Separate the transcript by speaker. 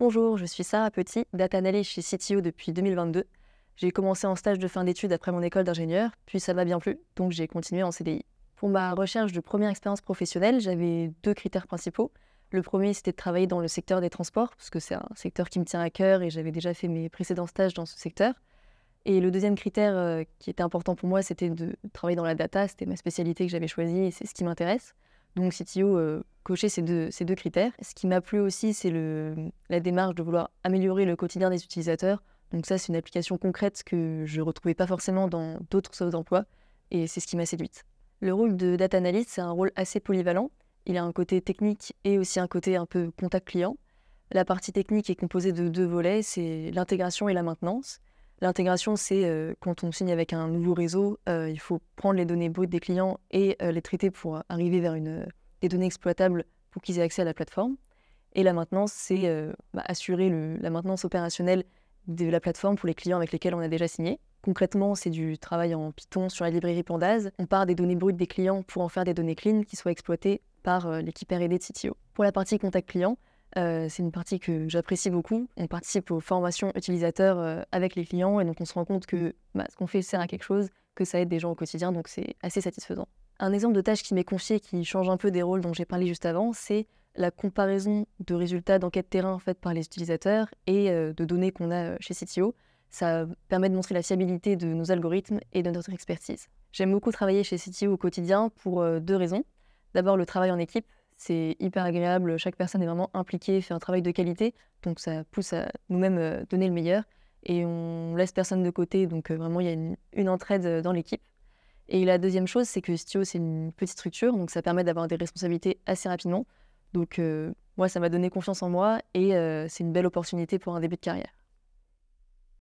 Speaker 1: Bonjour, je suis Sarah Petit, data analyst chez CTO depuis 2022. J'ai commencé en stage de fin d'études après mon école d'ingénieur, puis ça m'a bien plu, donc j'ai continué en CDI. Pour ma recherche de première expérience professionnelle, j'avais deux critères principaux. Le premier, c'était de travailler dans le secteur des transports, parce que c'est un secteur qui me tient à cœur et j'avais déjà fait mes précédents stages dans ce secteur. Et le deuxième critère euh, qui était important pour moi, c'était de travailler dans la data. C'était ma spécialité que j'avais choisie et c'est ce qui m'intéresse. Donc CTO, euh, cocher ces deux, ces deux critères. Ce qui m'a plu aussi, c'est la démarche de vouloir améliorer le quotidien des utilisateurs. Donc ça, c'est une application concrète que je ne retrouvais pas forcément dans d'autres softs d'emploi, et c'est ce qui m'a séduite. Le rôle de data analyst, c'est un rôle assez polyvalent. Il a un côté technique et aussi un côté un peu contact client. La partie technique est composée de deux volets, c'est l'intégration et la maintenance. L'intégration, c'est euh, quand on signe avec un nouveau réseau, euh, il faut prendre les données brutes des clients et euh, les traiter pour arriver vers une, des données exploitables pour qu'ils aient accès à la plateforme. Et la maintenance, c'est euh, bah, assurer la maintenance opérationnelle de la plateforme pour les clients avec lesquels on a déjà signé. Concrètement, c'est du travail en Python sur la librairie Pandas. On part des données brutes des clients pour en faire des données clean qui soient exploitées par euh, l'équipe R&D de CTO. Pour la partie contact client, euh, c'est une partie que j'apprécie beaucoup. On participe aux formations utilisateurs avec les clients et donc on se rend compte que bah, ce qu'on fait sert à quelque chose, que ça aide des gens au quotidien, donc c'est assez satisfaisant. Un exemple de tâche qui m'est confiée, qui change un peu des rôles dont j'ai parlé juste avant, c'est la comparaison de résultats d'enquête terrain faites par les utilisateurs et euh, de données qu'on a euh, chez CTO. Ça permet de montrer la fiabilité de nos algorithmes et de notre expertise. J'aime beaucoup travailler chez CTO au quotidien pour euh, deux raisons. D'abord, le travail en équipe. C'est hyper agréable, chaque personne est vraiment impliquée, fait un travail de qualité, donc ça pousse à nous-mêmes donner le meilleur et on laisse personne de côté, donc vraiment il y a une entraide dans l'équipe. Et la deuxième chose, c'est que Stio, c'est une petite structure, donc ça permet d'avoir des responsabilités assez rapidement. Donc, euh, moi, ça m'a donné confiance en moi et euh, c'est une belle opportunité pour un début de carrière.